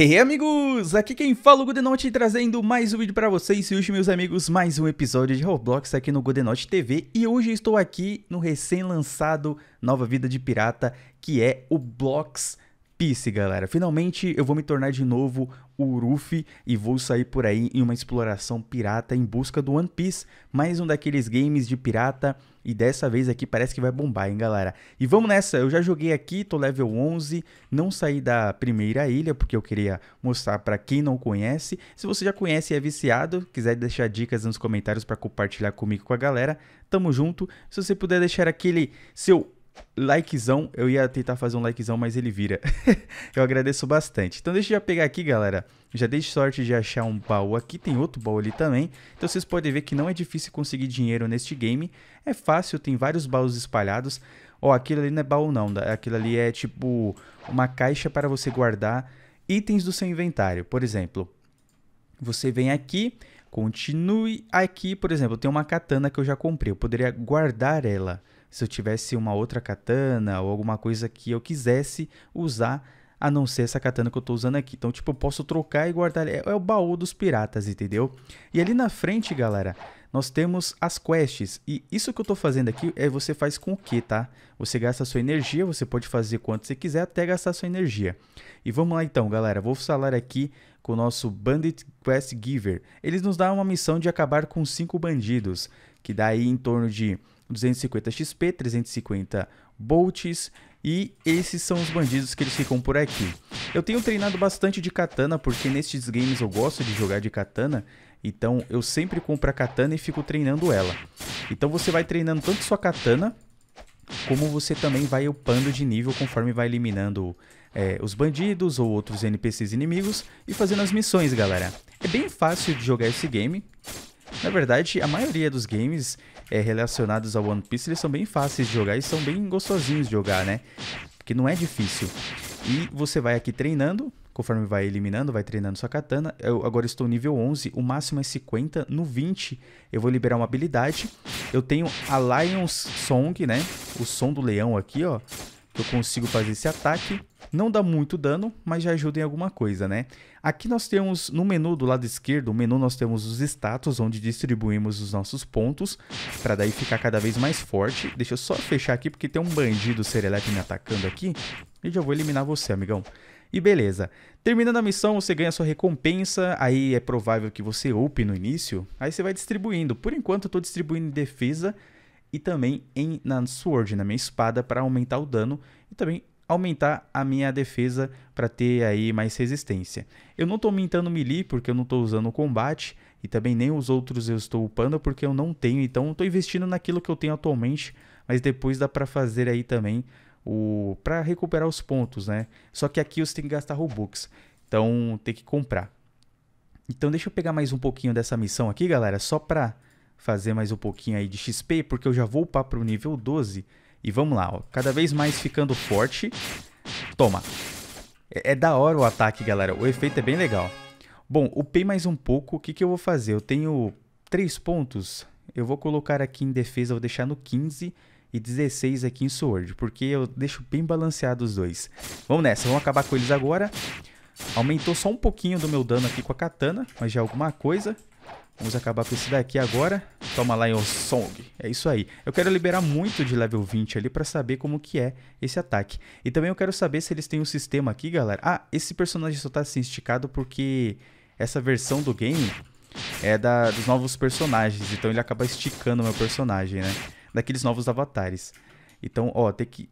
Hey amigos, aqui quem fala é o Godenote trazendo mais um vídeo para vocês e hoje meus amigos, mais um episódio de Roblox aqui no Godenote TV e hoje eu estou aqui no recém lançado Nova Vida de Pirata que é o Blocks Peace, galera. Finalmente eu vou me tornar de novo Uruf e vou sair por aí em uma exploração pirata em busca do One Piece, mais um daqueles games de pirata e dessa vez aqui parece que vai bombar, hein, galera? E vamos nessa, eu já joguei aqui, tô level 11, não saí da primeira ilha porque eu queria mostrar para quem não conhece. Se você já conhece e é viciado, quiser deixar dicas nos comentários para compartilhar comigo com a galera, tamo junto. Se você puder deixar aquele seu likezão, eu ia tentar fazer um likezão, mas ele vira. eu agradeço bastante. Então deixa eu já pegar aqui, galera. Já dei sorte de achar um baú aqui, tem outro baú ali também. Então vocês podem ver que não é difícil conseguir dinheiro neste game. É fácil, tem vários baús espalhados. Ó, oh, aquilo ali não é baú não, aquilo ali é tipo uma caixa para você guardar itens do seu inventário. Por exemplo, você vem aqui, continue aqui, por exemplo, tem uma katana que eu já comprei, eu poderia guardar ela se eu tivesse uma outra katana ou alguma coisa que eu quisesse usar, a não ser essa katana que eu estou usando aqui. Então, tipo, eu posso trocar e guardar. É, é o baú dos piratas, entendeu? E ali na frente, galera, nós temos as quests. E isso que eu estou fazendo aqui é você faz com o que, tá? Você gasta sua energia, você pode fazer quanto você quiser até gastar sua energia. E vamos lá então, galera. Vou falar aqui com o nosso Bandit Quest Giver. Eles nos dão uma missão de acabar com cinco bandidos, que dá aí em torno de 250 XP, 350 bolts e esses são os bandidos que eles ficam por aqui. Eu tenho treinado bastante de katana porque nestes games eu gosto de jogar de katana, então eu sempre compro a katana e fico treinando ela. Então você vai treinando tanto sua katana, como você também vai upando de nível conforme vai eliminando é, os bandidos ou outros NPCs inimigos e fazendo as missões, galera. É bem fácil de jogar esse game, na verdade, a maioria dos games é, relacionados ao One Piece eles são bem fáceis de jogar e são bem gostosinhos de jogar, né? Porque não é difícil. E você vai aqui treinando, conforme vai eliminando, vai treinando sua katana. Eu agora estou nível 11, o máximo é 50. No 20, eu vou liberar uma habilidade. Eu tenho a Lion's Song, né? O som do leão aqui, ó. Eu consigo fazer esse ataque. Não dá muito dano, mas já ajuda em alguma coisa, né? Aqui nós temos, no menu do lado esquerdo, o menu nós temos os status, onde distribuímos os nossos pontos, para daí ficar cada vez mais forte. Deixa eu só fechar aqui, porque tem um bandido serelepe me atacando aqui. E já vou eliminar você, amigão. E beleza. Terminando a missão, você ganha sua recompensa, aí é provável que você upe no início, aí você vai distribuindo. Por enquanto eu estou distribuindo em defesa, e também em, na Sword, na minha espada, para aumentar o dano e também aumentar a minha defesa para ter aí mais resistência. Eu não estou aumentando melee porque eu não estou usando o combate e também nem os outros eu estou upando porque eu não tenho, então estou investindo naquilo que eu tenho atualmente, mas depois dá para fazer aí também o para recuperar os pontos, né? Só que aqui você tem que gastar Robux. Então tem que comprar. Então deixa eu pegar mais um pouquinho dessa missão aqui, galera, só para fazer mais um pouquinho aí de XP, porque eu já vou upar pro nível 12. E vamos lá, ó. Cada vez mais ficando forte. Toma. É, é da hora o ataque, galera. O efeito é bem legal. Bom, upei mais um pouco. O que, que eu vou fazer? Eu tenho 3 pontos. Eu vou colocar aqui em defesa, vou deixar no 15 e 16 aqui em Sword, porque eu deixo bem balanceado os dois. Vamos nessa, vamos acabar com eles agora. Aumentou só um pouquinho do meu dano aqui com a katana, mas já é alguma coisa. Vamos acabar com esse daqui agora. Toma lá, Song. É isso aí. Eu quero liberar muito de level 20 ali pra saber como que é esse ataque. E também eu quero saber se eles têm um sistema aqui, galera. Ah, esse personagem só tá assim esticado porque essa versão do game é da, dos novos personagens. Então ele acaba esticando meu personagem, né? Daqueles novos avatares. Então, ó, tem que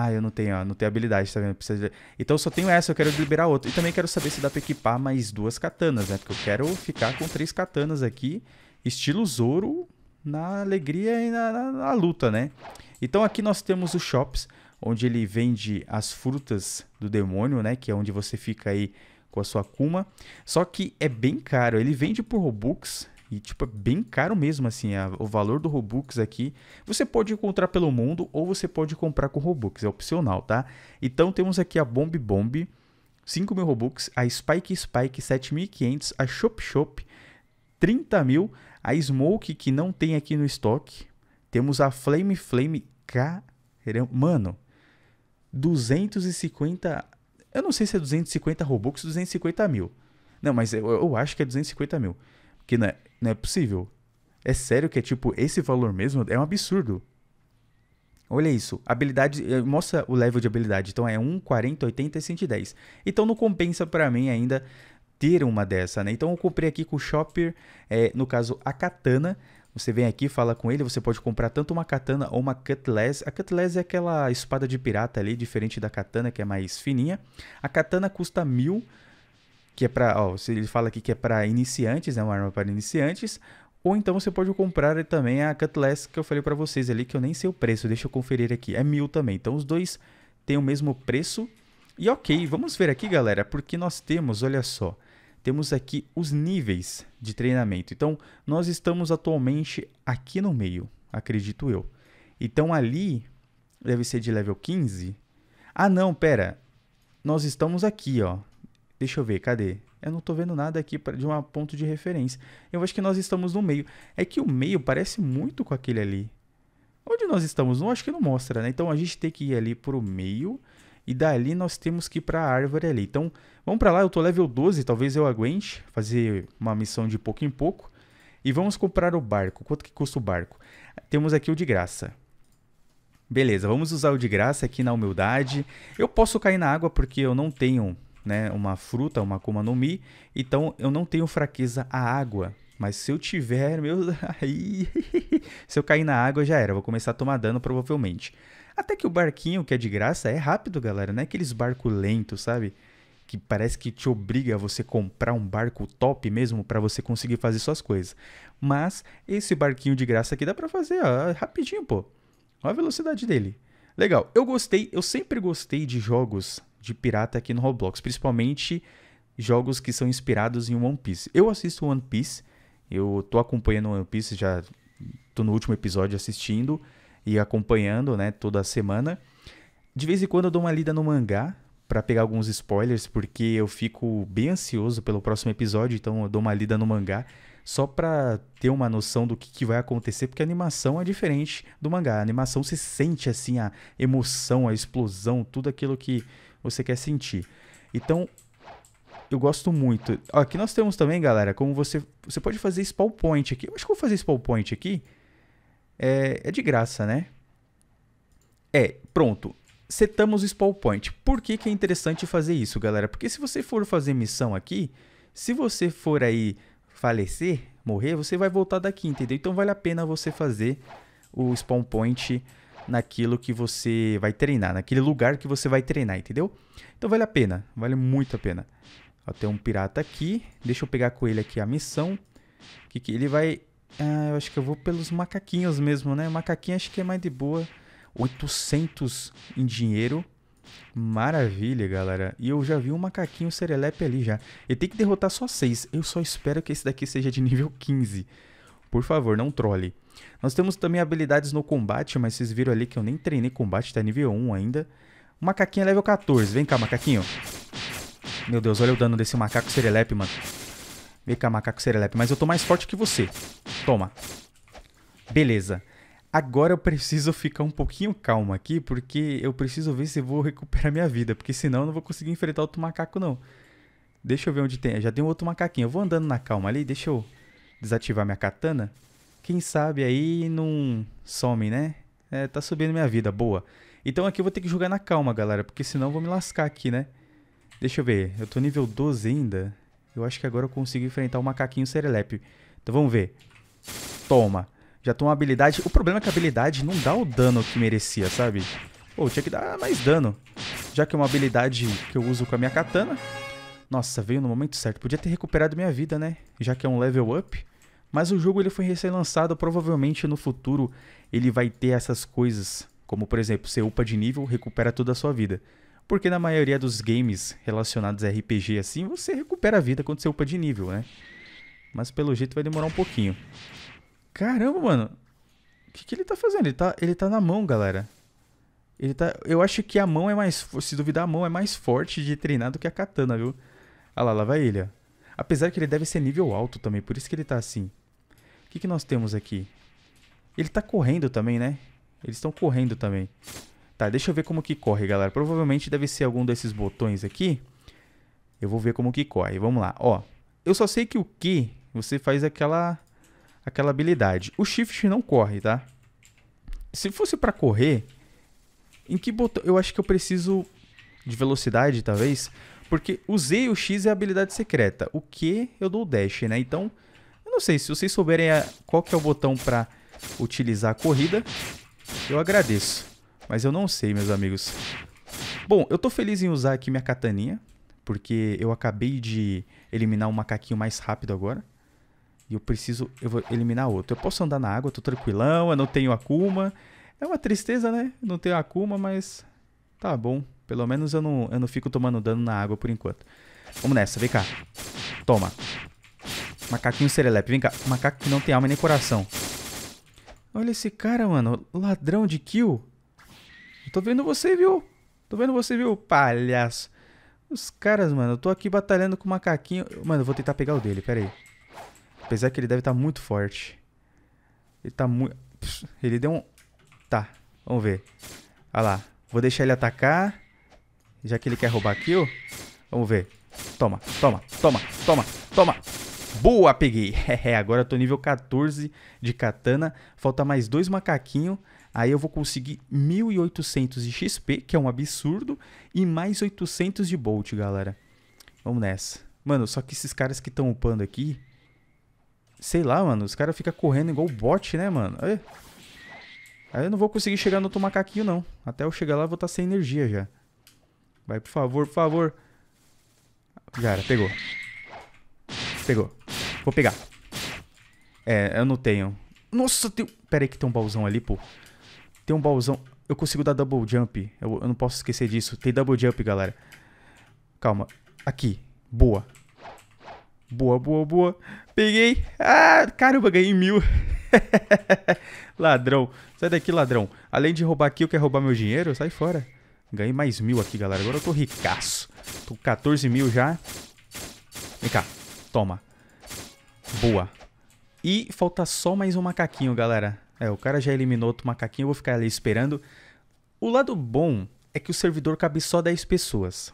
ah, eu não tenho, ó, não tenho habilidade, tá vendo? de... Então eu só tenho essa, eu quero liberar outra. E também quero saber se dá pra equipar mais duas katanas, né? Porque eu quero ficar com três katanas aqui, estilo Zoro, na alegria e na, na, na luta, né? Então aqui nós temos os shops, onde ele vende as frutas do demônio, né? Que é onde você fica aí com a sua Kuma. Só que é bem caro, ele vende por Robux, e, tipo, é bem caro mesmo, assim. A, o valor do Robux aqui. Você pode encontrar pelo mundo ou você pode comprar com Robux. É opcional, tá? Então temos aqui a Bomb Bomb, 5 mil Robux. A Spike Spike, 7.500. A Shop Shop, 30 mil. A Smoke, que não tem aqui no estoque. Temos a Flame Flame, caramba. Mano, 250. Eu não sei se é 250 Robux ou 250 mil. Não, mas eu, eu acho que é 250 mil. Porque né, não é possível. É sério que é tipo esse valor mesmo? É um absurdo. Olha isso. Habilidade. Eh, mostra o level de habilidade. Então é 1, 40, 80 e 110. Então não compensa para mim ainda ter uma dessa, né? Então eu comprei aqui com o Shopper, é, eh, no caso a katana. Você vem aqui, fala com ele, você pode comprar tanto uma katana ou uma cutlass. A cutlass é aquela espada de pirata ali, diferente da katana, que é mais fininha. A katana custa mil que é para, ó, ele fala aqui que é para iniciantes, é né, uma arma para iniciantes, ou então você pode comprar também a Cutlass que eu falei para vocês ali, que eu nem sei o preço, deixa eu conferir aqui, é mil também, então os dois têm o mesmo preço, e ok, vamos ver aqui galera, porque nós temos, olha só, temos aqui os níveis de treinamento, então nós estamos atualmente aqui no meio, acredito eu, então ali deve ser de level 15, ah não, pera, nós estamos aqui ó, Deixa eu ver, cadê? Eu não tô vendo nada aqui pra, de um ponto de referência. Eu acho que nós estamos no meio. É que o meio parece muito com aquele ali. Onde nós estamos? Não acho que não mostra, né? Então a gente tem que ir ali pro meio e dali nós temos que ir para a árvore ali. Então, vamos para lá, eu tô level 12, talvez eu aguente fazer uma missão de pouco em pouco. E vamos comprar o barco. Quanto que custa o barco? Temos aqui o de graça. Beleza, vamos usar o de graça aqui na humildade. Eu posso cair na água porque eu não tenho né, uma fruta, uma Akuma no Mi, então eu não tenho fraqueza à água. Mas se eu tiver, meu. se eu cair na água, já era. Vou começar a tomar dano, provavelmente. Até que o barquinho, que é de graça, é rápido, galera. Não é aqueles barcos lentos, sabe? Que parece que te obriga a você comprar um barco top mesmo para você conseguir fazer suas coisas. Mas esse barquinho de graça aqui dá pra fazer, ó, rapidinho, pô. Olha a velocidade dele. Legal, eu gostei, eu sempre gostei de jogos de pirata aqui no Roblox, principalmente jogos que são inspirados em One Piece. Eu assisto One Piece, eu tô acompanhando One Piece, já tô no último episódio assistindo e acompanhando, né, toda semana. De vez em quando eu dou uma lida no mangá para pegar alguns spoilers, porque eu fico bem ansioso pelo próximo episódio, então eu dou uma lida no mangá só para ter uma noção do que, que, vai acontecer, porque a animação é diferente do mangá. A animação se sente assim a emoção, a explosão, tudo aquilo que você quer sentir. Então, eu gosto muito. aqui nós temos também, galera, como você... Você pode fazer spawn point aqui. Eu acho que vou fazer spawn point aqui. É, é de graça, né? É, pronto. Setamos o spawn point. Por que, que é interessante fazer isso, galera? Porque se você for fazer missão aqui, se você for aí falecer, morrer, você vai voltar daqui, entendeu? Então vale a pena você fazer o spawn point naquilo que você vai treinar, naquele lugar que você vai treinar, entendeu? Então vale a pena, vale muito a pena. Ó, tem um pirata aqui, deixa eu pegar com ele aqui a missão, que, que ele vai... Ah, eu acho que eu vou pelos macaquinhos mesmo, né? Macaquinho acho que é mais de boa. 800 em dinheiro. Maravilha, galera. E eu já vi um macaquinho serelepe ali já. Ele tem que derrotar só 6. Eu só espero que esse daqui seja de nível 15. Por favor, não trole. Nós temos também habilidades no combate, mas vocês viram ali que eu nem treinei combate, tá nível 1 ainda. O macaquinho é level 14. Vem cá, macaquinho. Meu Deus, olha o dano desse macaco serelepe, mano. Vem cá, macaco serelepe. Mas eu tô mais forte que você. Toma. Beleza. Agora eu preciso ficar um pouquinho calmo aqui, porque eu preciso ver se vou recuperar minha vida, porque senão eu não vou conseguir enfrentar outro macaco, não. Deixa eu ver onde tem. Já tem outro macaquinho. Eu vou andando na calma ali, deixa eu desativar minha katana, quem sabe aí não some, né? É, tá subindo minha vida, boa. Então aqui eu vou ter que jogar na calma, galera, porque senão eu vou me lascar aqui, né? Deixa eu ver, eu tô nível 12 ainda. Eu acho que agora eu consigo enfrentar o macaquinho serelepe. Então vamos ver. Toma. Já tô uma habilidade. O problema é que a habilidade não dá o dano que merecia, sabe? Pô, tinha que dar mais dano. Já que é uma habilidade que eu uso com a minha katana. Nossa, veio no momento certo. Podia ter recuperado minha vida, né? Já que é um level up. Mas o jogo ele foi recém-lançado, provavelmente no futuro ele vai ter essas coisas, como por exemplo, você upa de nível, recupera toda a sua vida. Porque na maioria dos games relacionados a RPG assim, você recupera a vida quando você é upa de nível, né? Mas pelo jeito vai demorar um pouquinho. Caramba, mano. O que, que ele tá fazendo? Ele tá, ele tá na mão, galera. Ele tá, eu acho que a mão é mais. Se duvidar, a mão é mais forte de treinar do que a katana, viu? Olha lá, lá vai ele, ó. Apesar que ele deve ser nível alto também, por isso que ele tá assim. O que, que nós temos aqui? Ele tá correndo também, né? Eles estão correndo também. Tá, deixa eu ver como que corre, galera. Provavelmente deve ser algum desses botões aqui. Eu vou ver como que corre. Vamos lá, ó. Eu só sei que o Q, você faz aquela, aquela habilidade. O Shift não corre, tá? Se fosse pra correr, em que botão? Eu acho que eu preciso de velocidade, talvez. Porque o Z e o X é a habilidade secreta. O Q eu dou o dash, né? Então, não sei, se vocês souberem a, é, qual que é o botão para utilizar a corrida, eu agradeço. Mas eu não sei, meus amigos. Bom, eu tô feliz em usar aqui minha cataninha, porque eu acabei de eliminar um macaquinho mais rápido agora. E eu preciso, eu vou eliminar outro. Eu posso andar na água, tô tranquilão, eu não tenho Akuma. É uma tristeza, né? não tenho Akuma, mas tá bom. Pelo menos eu não, eu não fico tomando dano na água por enquanto. Vamos nessa, vem cá. Toma. Macaquinho serelepe. Vem cá. Macaco que não tem alma nem coração. Olha esse cara, mano. Ladrão de kill. Eu tô vendo você, viu? Tô vendo você, viu, palhaço. Os caras, mano. Eu tô aqui batalhando com o macaquinho. Mano, eu vou tentar pegar o dele. Pera aí. Apesar que ele deve estar tá muito forte. Ele tá muito... Ele deu um... Tá. Vamos ver. Olha lá. Vou deixar ele atacar. Já que ele quer roubar kill. Vamos ver. Toma, toma, toma, toma, toma. Boa, peguei. É, agora eu tô nível 14 de katana. Falta mais dois macaquinhos. Aí eu vou conseguir 1800 de XP, que é um absurdo. E mais 800 de Bolt, galera. Vamos nessa. Mano, só que esses caras que estão upando aqui... Sei lá, mano. Os caras ficam correndo igual o bot, né, mano? Aí. Aí eu não vou conseguir chegar no outro macaquinho, não. Até eu chegar lá eu vou estar tá sem energia já. Vai, por favor, por favor. cara pegou. Pegou. Vou pegar. É, eu não tenho. Nossa, tem... Pera aí que tem um baúzão ali, pô. Tem um baúzão. Eu consigo dar double jump. Eu, eu não posso esquecer disso. Tem double jump, galera. Calma. Aqui. Boa. Boa, boa, boa. Peguei. Ah, caramba, ganhei mil. ladrão. Sai daqui, ladrão. Além de roubar aqui, eu quero roubar meu dinheiro? Sai fora. Ganhei mais mil aqui, galera. Agora eu tô ricaço. Tô com 14 mil já. Vem cá. Toma. Boa. E falta só mais um macaquinho, galera. É, o cara já eliminou outro macaquinho, eu vou ficar ali esperando. O lado bom é que o servidor cabe só 10 pessoas.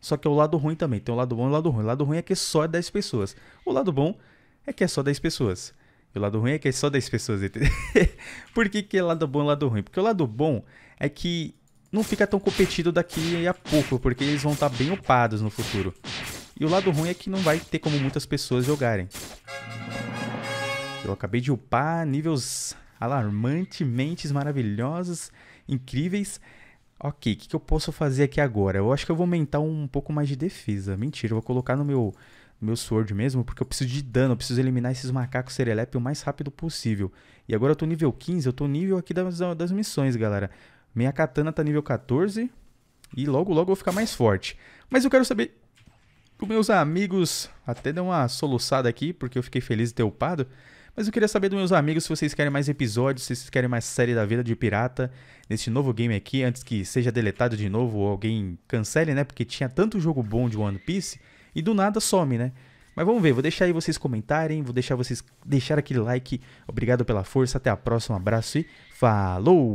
Só que é o lado ruim também. Tem o lado bom e o lado ruim. O lado ruim é que é só é 10 pessoas. O lado bom é que é só 10 pessoas. E o lado ruim é que é só 10 pessoas, Por que, que é lado bom e lado ruim? Porque o lado bom é que não fica tão competido daqui a pouco, porque eles vão estar tá bem upados no futuro. E o lado ruim é que não vai ter como muitas pessoas jogarem. Eu acabei de upar níveis alarmantemente maravilhosos, incríveis. Ok, o que, que, eu posso fazer aqui agora? Eu acho que eu vou aumentar um pouco mais de defesa. Mentira, eu vou colocar no meu, no meu sword mesmo, porque eu preciso de dano, eu preciso eliminar esses macacos serelepe o mais rápido possível. E agora eu tô nível 15, eu tô nível aqui das, das missões, galera. Minha katana tá nível 14 e logo logo eu vou ficar mais forte. Mas eu quero saber com meus amigos, até deu uma soluçada aqui, porque eu fiquei feliz de ter upado. Mas eu queria saber dos meus amigos se vocês querem mais episódios, se vocês querem mais série da vida de pirata nesse novo game aqui, antes que seja deletado de novo ou alguém cancele, né? Porque tinha tanto jogo bom de One Piece e do nada some, né? Mas vamos ver, vou deixar aí vocês comentarem, vou deixar vocês deixar aquele like. Obrigado pela força, até a próxima, abraço e falou!